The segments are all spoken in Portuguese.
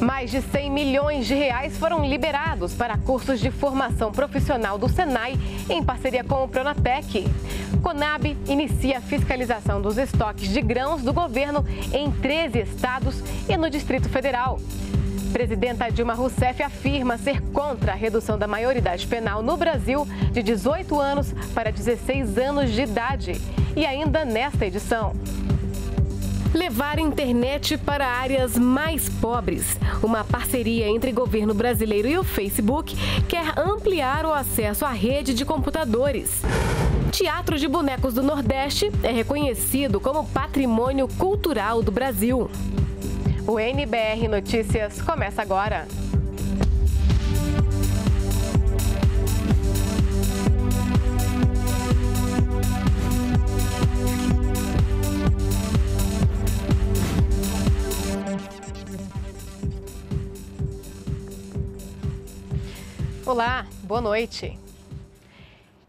Mais de 100 milhões de reais foram liberados para cursos de formação profissional do Senai em parceria com o Pronatec. Conab inicia a fiscalização dos estoques de grãos do governo em 13 estados e no Distrito Federal. Presidenta Dilma Rousseff afirma ser contra a redução da maioridade penal no Brasil de 18 anos para 16 anos de idade. E ainda nesta edição, Levar internet para áreas mais pobres. Uma parceria entre governo brasileiro e o Facebook quer ampliar o acesso à rede de computadores. Teatro de Bonecos do Nordeste é reconhecido como patrimônio cultural do Brasil. O NBR Notícias começa agora. Olá, boa noite.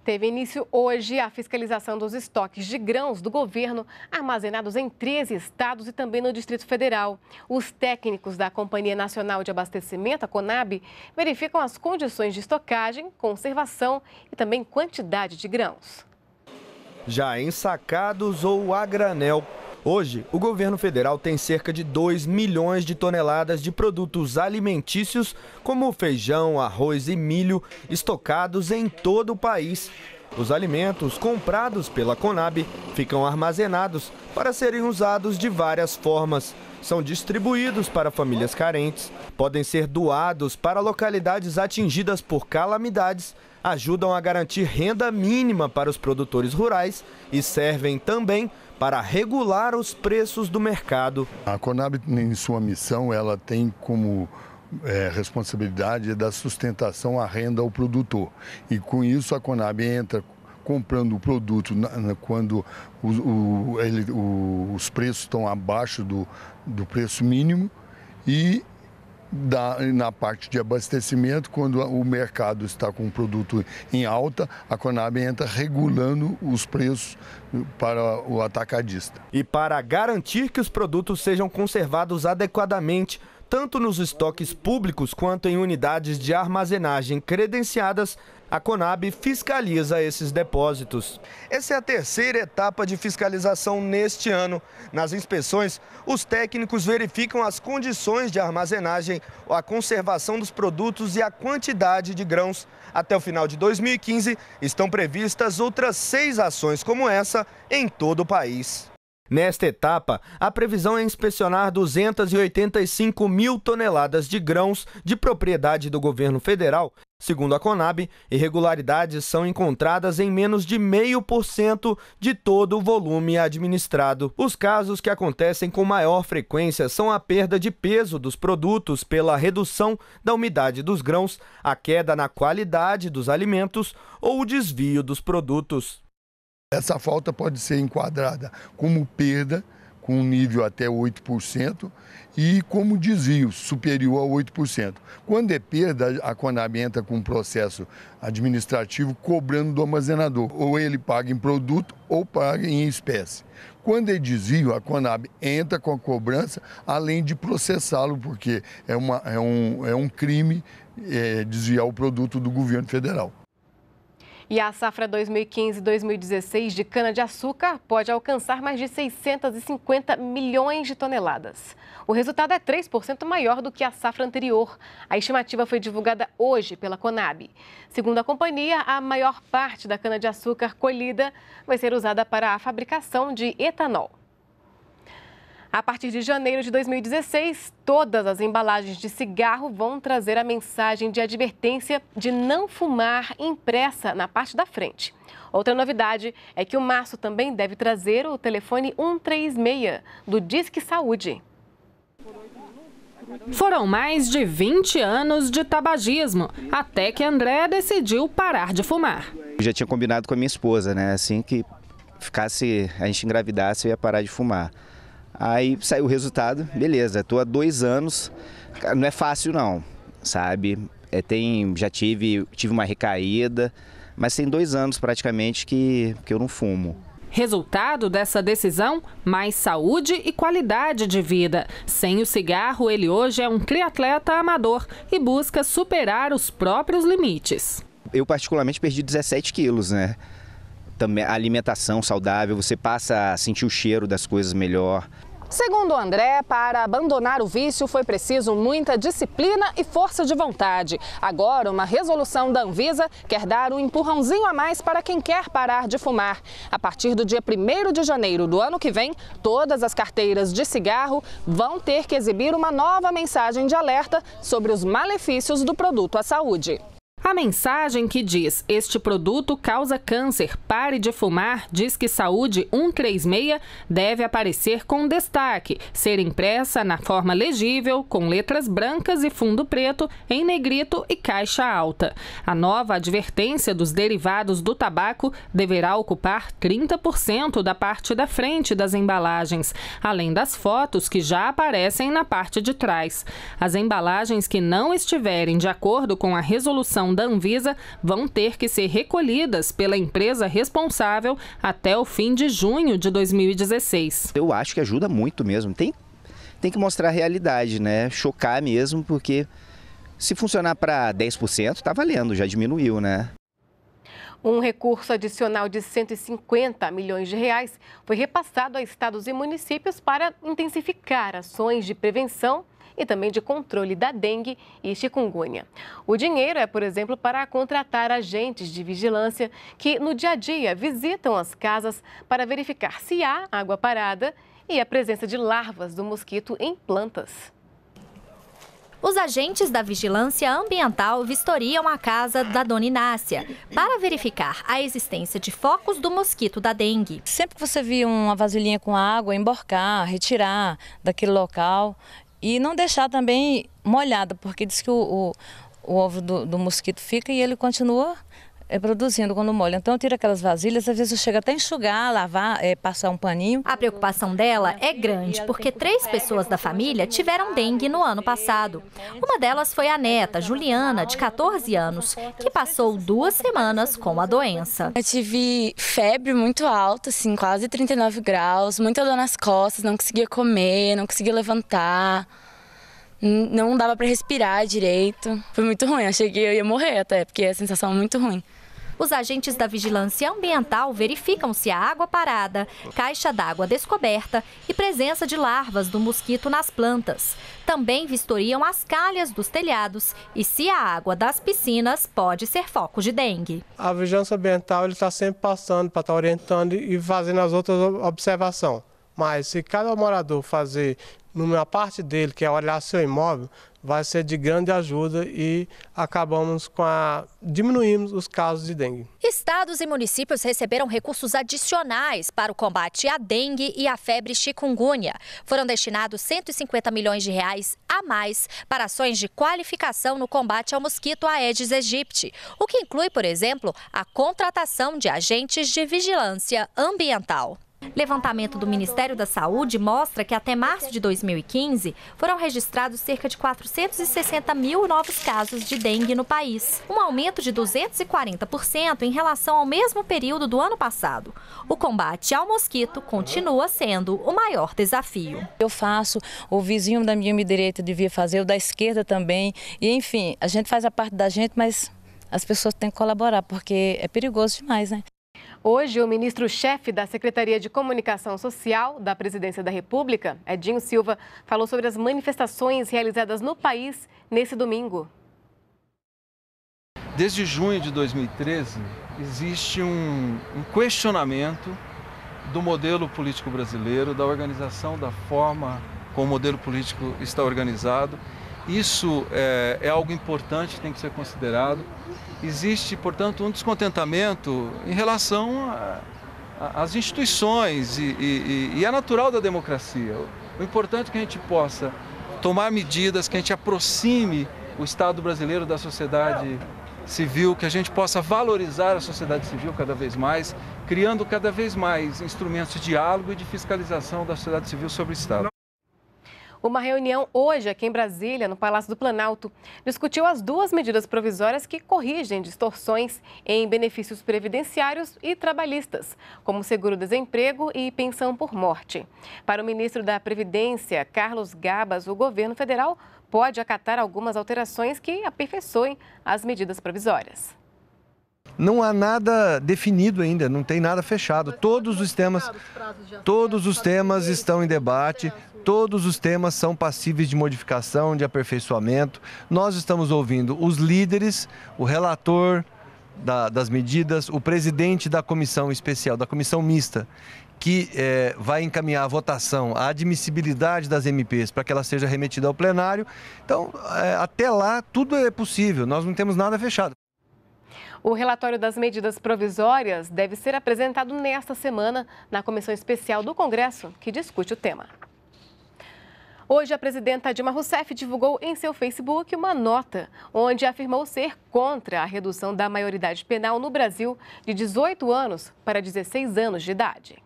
Teve início hoje a fiscalização dos estoques de grãos do governo armazenados em 13 estados e também no Distrito Federal. Os técnicos da Companhia Nacional de Abastecimento, a Conab, verificam as condições de estocagem, conservação e também quantidade de grãos. Já ensacados ou a granel, Hoje, o governo federal tem cerca de 2 milhões de toneladas de produtos alimentícios, como feijão, arroz e milho, estocados em todo o país. Os alimentos comprados pela Conab ficam armazenados para serem usados de várias formas. São distribuídos para famílias carentes, podem ser doados para localidades atingidas por calamidades, ajudam a garantir renda mínima para os produtores rurais e servem também para regular os preços do mercado. A Conab, em sua missão, ela tem como é, responsabilidade é da sustentação à renda ao produtor. E com isso a Conab entra comprando o produto na, na, quando o, o, ele, o, os preços estão abaixo do, do preço mínimo e da, na parte de abastecimento, quando o mercado está com o produto em alta, a Conab entra regulando os preços eh, para o atacadista. E para garantir que os produtos sejam conservados adequadamente, tanto nos estoques públicos quanto em unidades de armazenagem credenciadas, a Conab fiscaliza esses depósitos. Essa é a terceira etapa de fiscalização neste ano. Nas inspeções, os técnicos verificam as condições de armazenagem, a conservação dos produtos e a quantidade de grãos. Até o final de 2015, estão previstas outras seis ações como essa em todo o país. Nesta etapa, a previsão é inspecionar 285 mil toneladas de grãos de propriedade do governo federal. Segundo a Conab, irregularidades são encontradas em menos de 0,5% de todo o volume administrado. Os casos que acontecem com maior frequência são a perda de peso dos produtos pela redução da umidade dos grãos, a queda na qualidade dos alimentos ou o desvio dos produtos. Essa falta pode ser enquadrada como perda, com um nível até 8%, e como desvio, superior a 8%. Quando é perda, a Conab entra com um processo administrativo cobrando do armazenador. Ou ele paga em produto ou paga em espécie. Quando é desvio, a Conab entra com a cobrança, além de processá-lo, porque é, uma, é, um, é um crime é, desviar o produto do governo federal. E a safra 2015-2016 de cana-de-açúcar pode alcançar mais de 650 milhões de toneladas. O resultado é 3% maior do que a safra anterior. A estimativa foi divulgada hoje pela Conab. Segundo a companhia, a maior parte da cana-de-açúcar colhida vai ser usada para a fabricação de etanol. A partir de janeiro de 2016, todas as embalagens de cigarro vão trazer a mensagem de advertência de não fumar impressa na parte da frente. Outra novidade é que o março também deve trazer o telefone 136 do Disque Saúde. Foram mais de 20 anos de tabagismo, até que André decidiu parar de fumar. Eu já tinha combinado com a minha esposa, né? Assim que ficasse, a gente engravidasse, eu ia parar de fumar. Aí saiu o resultado, beleza, estou há dois anos, não é fácil não, sabe? É, tem, já tive, tive uma recaída, mas tem dois anos praticamente que, que eu não fumo. Resultado dessa decisão? Mais saúde e qualidade de vida. Sem o cigarro, ele hoje é um triatleta amador e busca superar os próprios limites. Eu, particularmente, perdi 17 quilos, né? Também alimentação saudável, você passa a sentir o cheiro das coisas melhor. Segundo André, para abandonar o vício foi preciso muita disciplina e força de vontade. Agora, uma resolução da Anvisa quer dar um empurrãozinho a mais para quem quer parar de fumar. A partir do dia 1 de janeiro do ano que vem, todas as carteiras de cigarro vão ter que exibir uma nova mensagem de alerta sobre os malefícios do produto à saúde. A mensagem que diz este produto causa câncer, pare de fumar, diz que Saúde 136 deve aparecer com destaque, ser impressa na forma legível, com letras brancas e fundo preto, em negrito e caixa alta. A nova advertência dos derivados do tabaco deverá ocupar 30% da parte da frente das embalagens, além das fotos que já aparecem na parte de trás. As embalagens que não estiverem de acordo com a resolução da Anvisa vão ter que ser recolhidas pela empresa responsável até o fim de junho de 2016. Eu acho que ajuda muito mesmo. Tem, tem que mostrar a realidade, né? Chocar mesmo, porque se funcionar para 10%, está valendo, já diminuiu, né? Um recurso adicional de 150 milhões de reais foi repassado a estados e municípios para intensificar ações de prevenção e também de controle da dengue e chikungunya. O dinheiro é, por exemplo, para contratar agentes de vigilância que no dia a dia visitam as casas para verificar se há água parada e a presença de larvas do mosquito em plantas. Os agentes da vigilância ambiental vistoriam a casa da dona Inácia para verificar a existência de focos do mosquito da dengue. Sempre que você via uma vasilhinha com água, emborcar, retirar daquele local, e não deixar também molhada, porque diz que o, o, o ovo do, do mosquito fica e ele continua é, produzindo quando molha. Então eu tiro aquelas vasilhas, às vezes eu chego até enxugar, lavar, é, passar um paninho. A preocupação dela é grande, porque três pessoas da família tiveram dengue no ano passado. Uma delas foi a neta, Juliana, de 14 anos, que passou duas semanas com a doença. Eu tive febre muito alta, assim, quase 39 graus, muita dor nas costas, não conseguia comer, não conseguia levantar não dava para respirar direito. Foi muito ruim, achei que eu ia morrer até, porque a sensação é muito ruim os agentes da vigilância ambiental verificam se há água parada, caixa d'água descoberta e presença de larvas do mosquito nas plantas. Também vistoriam as calhas dos telhados e se a água das piscinas pode ser foco de dengue. A vigilância ambiental está sempre passando para estar tá orientando e fazendo as outras observações. Mas se cada morador fazer numa parte dele, que é olhar seu imóvel, vai ser de grande ajuda e acabamos com a diminuímos os casos de dengue. Estados e municípios receberam recursos adicionais para o combate à dengue e à febre chikungunya. Foram destinados 150 milhões de reais a mais para ações de qualificação no combate ao mosquito Aedes aegypti, o que inclui, por exemplo, a contratação de agentes de vigilância ambiental. Levantamento do Ministério da Saúde mostra que até março de 2015 foram registrados cerca de 460 mil novos casos de dengue no país, um aumento de 240% em relação ao mesmo período do ano passado. O combate ao mosquito continua sendo o maior desafio. Eu faço, o vizinho da minha direita devia fazer, o da esquerda também, e enfim, a gente faz a parte da gente, mas as pessoas têm que colaborar, porque é perigoso demais, né? Hoje, o ministro-chefe da Secretaria de Comunicação Social da Presidência da República, Edinho Silva, falou sobre as manifestações realizadas no país nesse domingo. Desde junho de 2013, existe um, um questionamento do modelo político brasileiro, da organização, da forma como o modelo político está organizado isso é, é algo importante, tem que ser considerado. Existe, portanto, um descontentamento em relação às instituições e, e, e é natural da democracia. O importante é que a gente possa tomar medidas, que a gente aproxime o Estado brasileiro da sociedade civil, que a gente possa valorizar a sociedade civil cada vez mais, criando cada vez mais instrumentos de diálogo e de fiscalização da sociedade civil sobre o Estado. Uma reunião hoje aqui em Brasília, no Palácio do Planalto, discutiu as duas medidas provisórias que corrigem distorções em benefícios previdenciários e trabalhistas, como seguro-desemprego e pensão por morte. Para o ministro da Previdência, Carlos Gabas, o governo federal pode acatar algumas alterações que aperfeiçoem as medidas provisórias. Não há nada definido ainda, não tem nada fechado. Todos os temas, todos os temas estão em debate, Todos os temas são passíveis de modificação, de aperfeiçoamento. Nós estamos ouvindo os líderes, o relator da, das medidas, o presidente da comissão especial, da comissão mista, que é, vai encaminhar a votação, a admissibilidade das MPs para que ela seja remetida ao plenário. Então, é, até lá, tudo é possível, nós não temos nada fechado. O relatório das medidas provisórias deve ser apresentado nesta semana na comissão especial do Congresso que discute o tema. Hoje, a presidenta Dilma Rousseff divulgou em seu Facebook uma nota onde afirmou ser contra a redução da maioridade penal no Brasil de 18 anos para 16 anos de idade.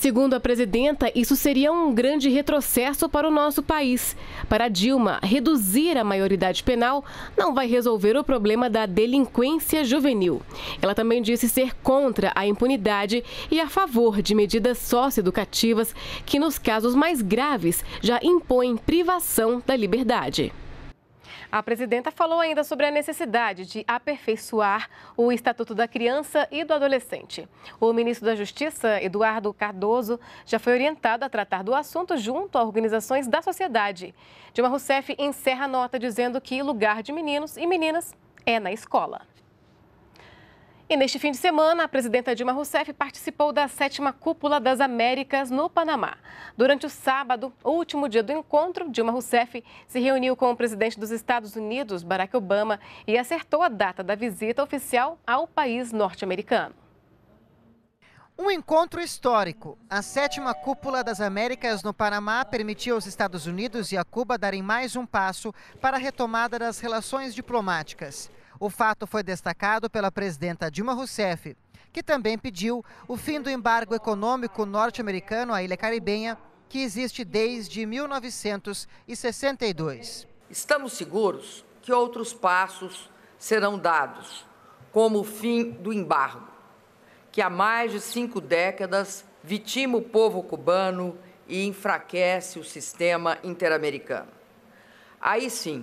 Segundo a presidenta, isso seria um grande retrocesso para o nosso país. Para Dilma, reduzir a maioridade penal não vai resolver o problema da delinquência juvenil. Ela também disse ser contra a impunidade e a favor de medidas socioeducativas que, nos casos mais graves, já impõem privação da liberdade. A presidenta falou ainda sobre a necessidade de aperfeiçoar o Estatuto da Criança e do Adolescente. O ministro da Justiça, Eduardo Cardoso, já foi orientado a tratar do assunto junto a organizações da sociedade. Dilma Rousseff encerra a nota dizendo que lugar de meninos e meninas é na escola. E neste fim de semana, a presidenta Dilma Rousseff participou da sétima Cúpula das Américas no Panamá. Durante o sábado, o último dia do encontro, Dilma Rousseff se reuniu com o presidente dos Estados Unidos, Barack Obama, e acertou a data da visita oficial ao país norte-americano. Um encontro histórico. A sétima cúpula das Américas no Panamá permitiu aos Estados Unidos e a Cuba darem mais um passo para a retomada das relações diplomáticas. O fato foi destacado pela presidenta Dilma Rousseff, que também pediu o fim do embargo econômico norte-americano à ilha caribenha, que existe desde 1962. Estamos seguros que outros passos serão dados, como o fim do embargo, que há mais de cinco décadas vitima o povo cubano e enfraquece o sistema interamericano. Aí sim,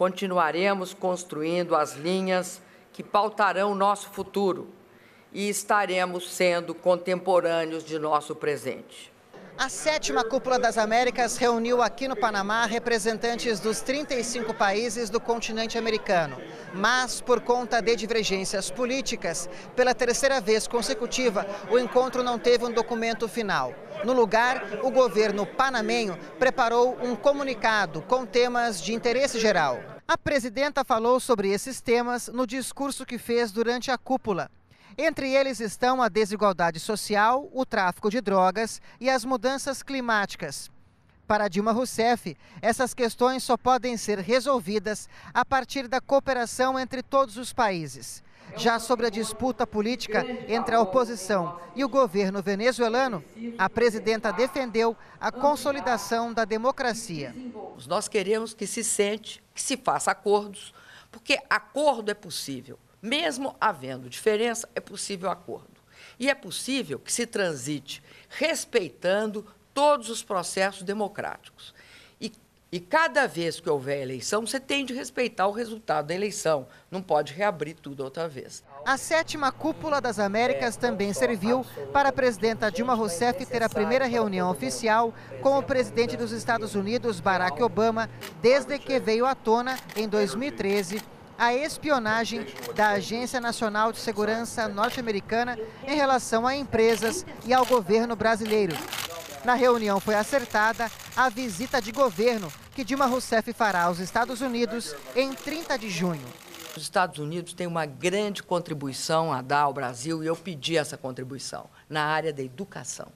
continuaremos construindo as linhas que pautarão nosso futuro e estaremos sendo contemporâneos de nosso presente. A sétima Cúpula das Américas reuniu aqui no Panamá representantes dos 35 países do continente americano. Mas, por conta de divergências políticas, pela terceira vez consecutiva, o encontro não teve um documento final. No lugar, o governo panamenho preparou um comunicado com temas de interesse geral. A presidenta falou sobre esses temas no discurso que fez durante a cúpula. Entre eles estão a desigualdade social, o tráfico de drogas e as mudanças climáticas. Para Dilma Rousseff, essas questões só podem ser resolvidas a partir da cooperação entre todos os países. Já sobre a disputa política entre a oposição e o governo venezuelano, a presidenta defendeu a consolidação da democracia. Nós queremos que se sente, que se faça acordos, porque acordo é possível. Mesmo havendo diferença, é possível acordo. E é possível que se transite respeitando todos os processos democráticos. E, e cada vez que houver eleição, você tem de respeitar o resultado da eleição. Não pode reabrir tudo outra vez. A sétima cúpula das Américas também serviu para a presidenta Dilma Rousseff ter a primeira reunião oficial com o presidente dos Estados Unidos, Barack Obama, desde que veio à tona em 2013 a espionagem da Agência Nacional de Segurança norte-americana em relação a empresas e ao governo brasileiro. Na reunião foi acertada a visita de governo que Dilma Rousseff fará aos Estados Unidos em 30 de junho. Os Estados Unidos têm uma grande contribuição a dar ao Brasil e eu pedi essa contribuição na área da educação.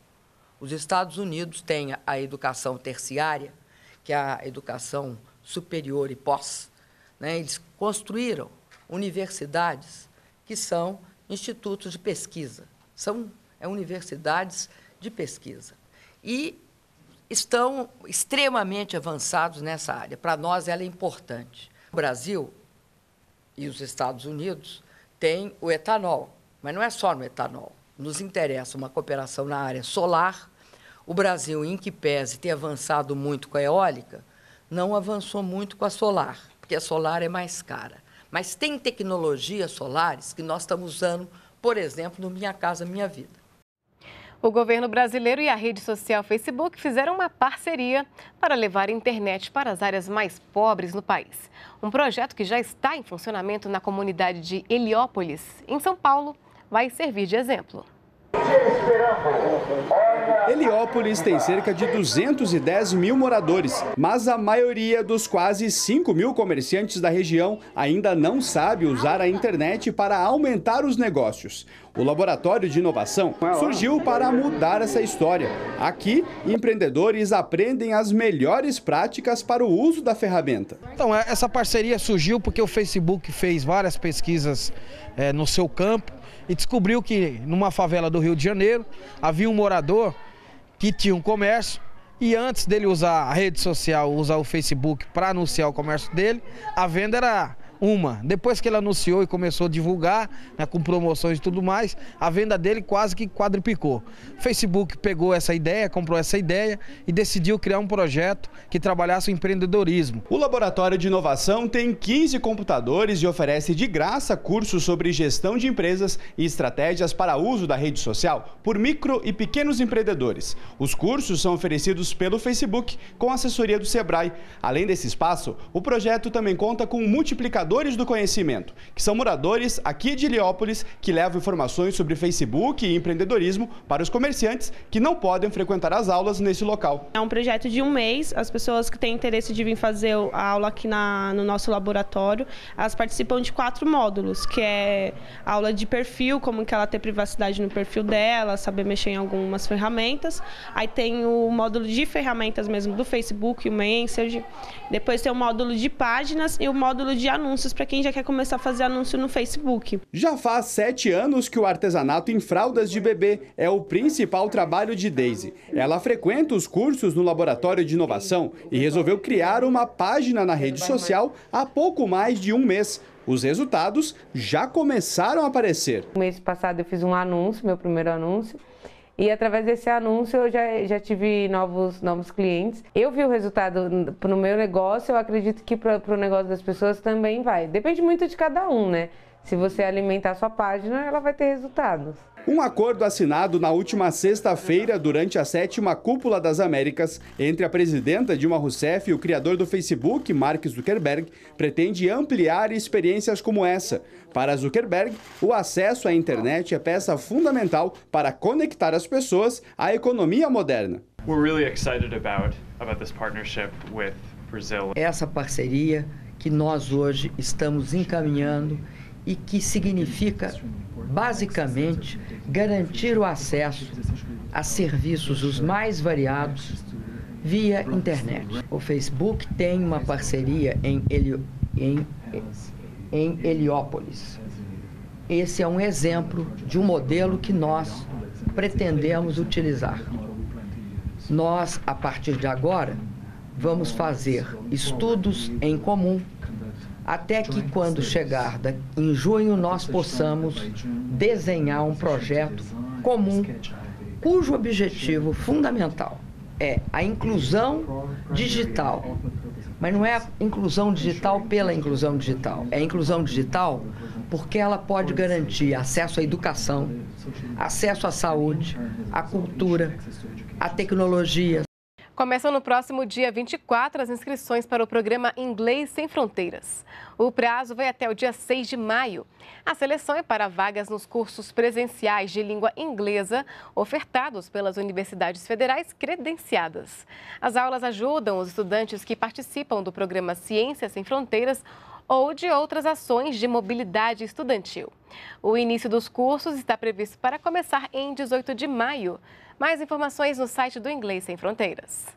Os Estados Unidos têm a educação terciária, que é a educação superior e pós, né? Eles construíram universidades que são institutos de pesquisa, são é, universidades de pesquisa. E estão extremamente avançados nessa área. Para nós, ela é importante. O Brasil e os Estados Unidos têm o etanol, mas não é só no etanol. Nos interessa uma cooperação na área solar. O Brasil, em que pese ter avançado muito com a eólica, não avançou muito com a solar porque a solar é mais cara. Mas tem tecnologias solares que nós estamos usando, por exemplo, no Minha Casa Minha Vida. O governo brasileiro e a rede social Facebook fizeram uma parceria para levar a internet para as áreas mais pobres no país. Um projeto que já está em funcionamento na comunidade de Heliópolis, em São Paulo, vai servir de exemplo. Heliópolis tem cerca de 210 mil moradores, mas a maioria dos quase 5 mil comerciantes da região ainda não sabe usar a internet para aumentar os negócios o Laboratório de Inovação é, surgiu para mudar essa história. Aqui, empreendedores aprendem as melhores práticas para o uso da ferramenta. Então, é, essa parceria surgiu porque o Facebook fez várias pesquisas é, no seu campo e descobriu que numa favela do Rio de Janeiro havia um morador que tinha um comércio e antes dele usar a rede social, usar o Facebook para anunciar o comércio dele, a venda era uma. Depois que ele anunciou e começou a divulgar, né, com promoções e tudo mais, a venda dele quase que quadriplicou. Facebook pegou essa ideia, comprou essa ideia e decidiu criar um projeto que trabalhasse o empreendedorismo. O Laboratório de Inovação tem 15 computadores e oferece de graça cursos sobre gestão de empresas e estratégias para uso da rede social por micro e pequenos empreendedores. Os cursos são oferecidos pelo Facebook com assessoria do Sebrae. Além desse espaço, o projeto também conta com um multiplicador moradores do conhecimento, que são moradores aqui de Heliópolis que levam informações sobre Facebook e empreendedorismo para os comerciantes que não podem frequentar as aulas nesse local. É um projeto de um mês, as pessoas que têm interesse de vir fazer a aula aqui na, no nosso laboratório, elas participam de quatro módulos, que é aula de perfil, como que ela ter privacidade no perfil dela, saber mexer em algumas ferramentas. Aí tem o módulo de ferramentas mesmo do Facebook, o Messenger. Depois tem o módulo de páginas e o módulo de anúncios para quem já quer começar a fazer anúncio no Facebook. Já faz sete anos que o artesanato em fraldas de bebê é o principal trabalho de Daisy. Ela frequenta os cursos no Laboratório de Inovação e resolveu criar uma página na rede social há pouco mais de um mês. Os resultados já começaram a aparecer. No mês passado eu fiz um anúncio, meu primeiro anúncio, e através desse anúncio eu já, já tive novos, novos clientes. Eu vi o resultado no meu negócio, eu acredito que para o negócio das pessoas também vai. Depende muito de cada um, né? Se você alimentar sua página, ela vai ter resultados. Um acordo assinado na última sexta-feira durante a sétima Cúpula das Américas entre a presidenta Dilma Rousseff e o criador do Facebook, Mark Zuckerberg, pretende ampliar experiências como essa. Para Zuckerberg, o acesso à internet é peça fundamental para conectar as pessoas à economia moderna. Essa parceria que nós hoje estamos encaminhando e que significa, basicamente, garantir o acesso a serviços os mais variados via internet. O Facebook tem uma parceria em, Helio, em, em Heliópolis. Esse é um exemplo de um modelo que nós pretendemos utilizar. Nós, a partir de agora, vamos fazer estudos em comum até que, quando chegar em junho, nós possamos desenhar um projeto comum cujo objetivo fundamental é a inclusão digital. Mas não é a inclusão digital pela inclusão digital, é a inclusão digital porque ela pode garantir acesso à educação, acesso à saúde, à cultura, à tecnologia. Começam no próximo dia 24 as inscrições para o programa Inglês Sem Fronteiras. O prazo vai até o dia 6 de maio. A seleção é para vagas nos cursos presenciais de língua inglesa ofertados pelas universidades federais credenciadas. As aulas ajudam os estudantes que participam do programa Ciências Sem Fronteiras ou de outras ações de mobilidade estudantil. O início dos cursos está previsto para começar em 18 de maio. Mais informações no site do Inglês Sem Fronteiras.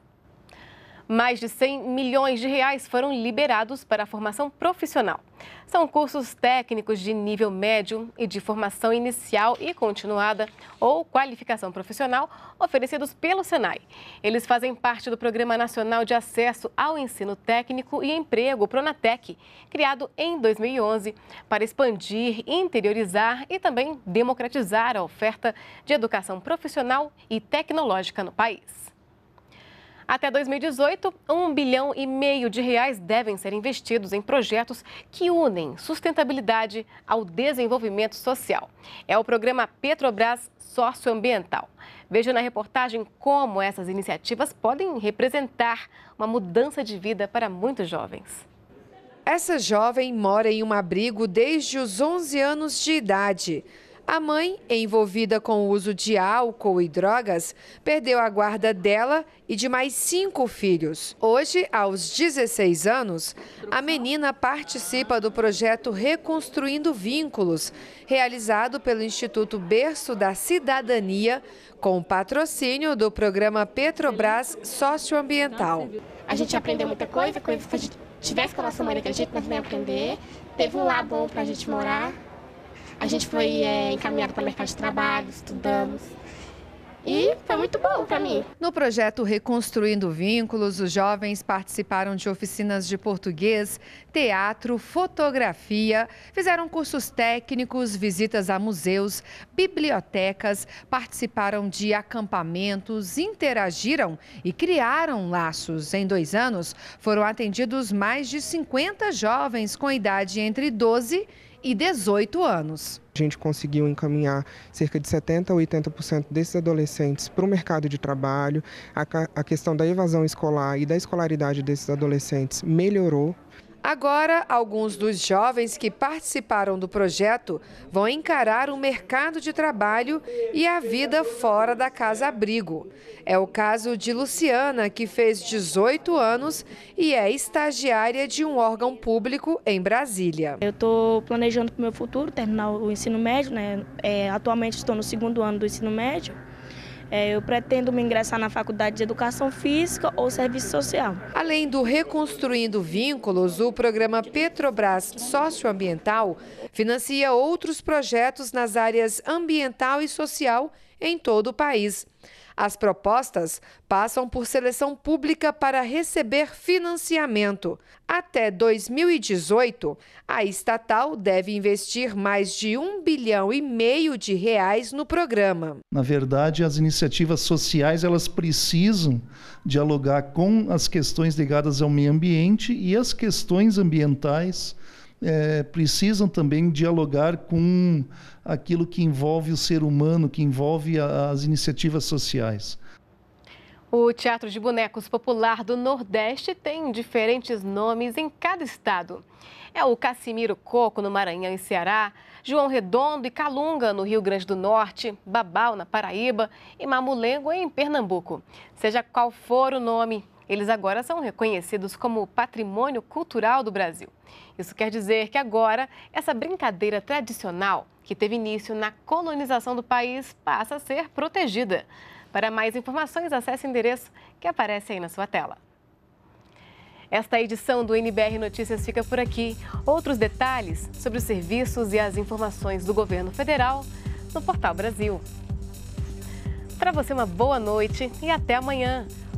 Mais de 100 milhões de reais foram liberados para a formação profissional. São cursos técnicos de nível médio e de formação inicial e continuada ou qualificação profissional oferecidos pelo Senai. Eles fazem parte do Programa Nacional de Acesso ao Ensino Técnico e Emprego, Pronatec, criado em 2011 para expandir, interiorizar e também democratizar a oferta de educação profissional e tecnológica no país. Até 2018, um bilhão e meio de reais devem ser investidos em projetos que unem sustentabilidade ao desenvolvimento social. É o programa Petrobras Socioambiental. Veja na reportagem como essas iniciativas podem representar uma mudança de vida para muitos jovens. Essa jovem mora em um abrigo desde os 11 anos de idade. A mãe, envolvida com o uso de álcool e drogas, perdeu a guarda dela e de mais cinco filhos. Hoje, aos 16 anos, a menina participa do projeto Reconstruindo Vínculos, realizado pelo Instituto Berço da Cidadania, com patrocínio do programa Petrobras Socioambiental. A gente aprendeu muita coisa, coisas que a gente tivesse com a nossa mãe naquele jeito, nós não ia aprender. Teve um lar bom para a gente morar, a gente foi é, encaminhada para o mercado de trabalho, estudamos. E foi muito bom para mim. No projeto Reconstruindo Vínculos, os jovens participaram de oficinas de português, teatro, fotografia, fizeram cursos técnicos, visitas a museus, bibliotecas, participaram de acampamentos, interagiram e criaram laços. Em dois anos, foram atendidos mais de 50 jovens com idade entre 12 e e 18 anos. A gente conseguiu encaminhar cerca de 70% a 80% desses adolescentes para o mercado de trabalho. A, a questão da evasão escolar e da escolaridade desses adolescentes melhorou. Agora, alguns dos jovens que participaram do projeto vão encarar o mercado de trabalho e a vida fora da casa abrigo. É o caso de Luciana, que fez 18 anos e é estagiária de um órgão público em Brasília. Eu estou planejando para o meu futuro, terminar o ensino médio, né? É, atualmente estou no segundo ano do ensino médio. É, eu pretendo me ingressar na Faculdade de Educação Física ou Serviço Social. Além do Reconstruindo Vínculos, o programa Petrobras Socioambiental financia outros projetos nas áreas ambiental e social em todo o país. As propostas passam por seleção pública para receber financiamento. Até 2018, a estatal deve investir mais de um bilhão e meio de reais no programa. Na verdade, as iniciativas sociais elas precisam dialogar com as questões ligadas ao meio ambiente e as questões ambientais é, precisam também dialogar com aquilo que envolve o ser humano, que envolve a, as iniciativas sociais. O Teatro de Bonecos Popular do Nordeste tem diferentes nomes em cada estado. É o Cassimiro Coco, no Maranhão e Ceará, João Redondo e Calunga, no Rio Grande do Norte, Babau, na Paraíba e Mamulengo, em Pernambuco. Seja qual for o nome, eles agora são reconhecidos como patrimônio cultural do Brasil. Isso quer dizer que agora essa brincadeira tradicional, que teve início na colonização do país, passa a ser protegida. Para mais informações, acesse o endereço que aparece aí na sua tela. Esta edição do NBR Notícias fica por aqui. Outros detalhes sobre os serviços e as informações do governo federal no Portal Brasil. Para você, uma boa noite e até amanhã.